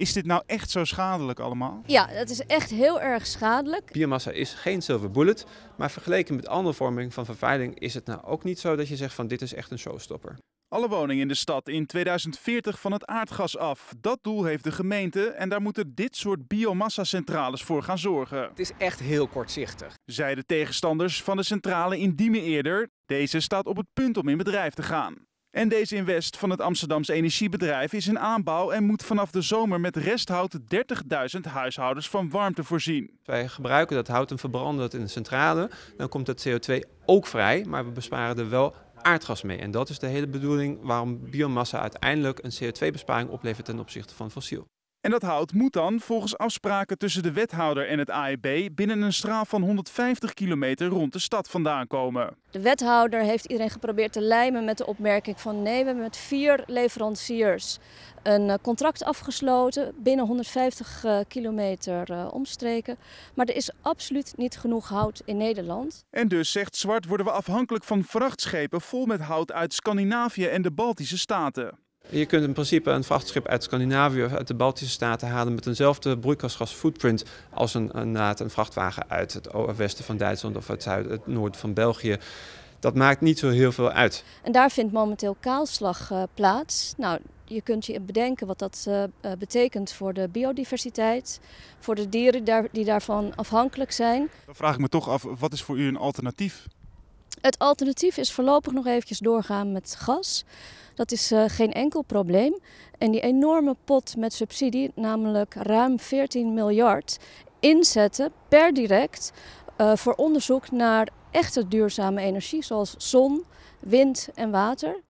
Is dit nou echt zo schadelijk allemaal? Ja, dat is echt heel erg schadelijk. Biomassa is geen silver bullet, maar vergeleken met andere vormen van vervuiling is het nou ook niet zo dat je zegt van dit is echt een showstopper. Alle woningen in de stad in 2040 van het aardgas af. Dat doel heeft de gemeente en daar moeten dit soort biomassa-centrales voor gaan zorgen. Het is echt heel kortzichtig. Zeiden tegenstanders van de centrale in Diemen eerder. Deze staat op het punt om in bedrijf te gaan. En deze invest van het Amsterdamse energiebedrijf is in aanbouw en moet vanaf de zomer met resthout 30.000 huishoudens van warmte voorzien. Wij gebruiken dat hout en verbranden dat in de centrale. Dan komt dat CO2 ook vrij, maar we besparen er wel aardgas mee. En dat is de hele bedoeling waarom biomassa uiteindelijk een CO2-besparing oplevert ten opzichte van fossiel. En dat hout moet dan volgens afspraken tussen de wethouder en het AEB binnen een straal van 150 kilometer rond de stad vandaan komen. De wethouder heeft iedereen geprobeerd te lijmen met de opmerking van nee, we hebben met vier leveranciers een eh, contract afgesloten binnen 150 eh, kilometer eh, omstreken. Maar er is absoluut niet genoeg hout in Nederland. En dus, zegt Zwart, worden we afhankelijk van vrachtschepen vol met hout uit Scandinavië en de Baltische Staten. Je kunt in principe een vrachtschip uit Scandinavië of uit de Baltische Staten halen met eenzelfde broeikasgas footprint als een, een, een vrachtwagen uit het westen van Duitsland of uit het, het noorden van België dat maakt niet zo heel veel uit. En daar vindt momenteel kaalslag eh, plaats. Nou, je kunt je bedenken wat dat eh, eh, betekent voor de biodiversiteit, voor de dieren daar, die daarvan afhankelijk zijn. Dan vraag ik me toch af, wat is voor u een alternatief? Het alternatief is voorlopig nog eventjes doorgaan met gas. Dat is eh, geen enkel probleem. En die enorme pot met subsidie, namelijk ruim 14 miljard, inzetten per direct eh, voor onderzoek naar echte duurzame energie, zoals zon, wind en water.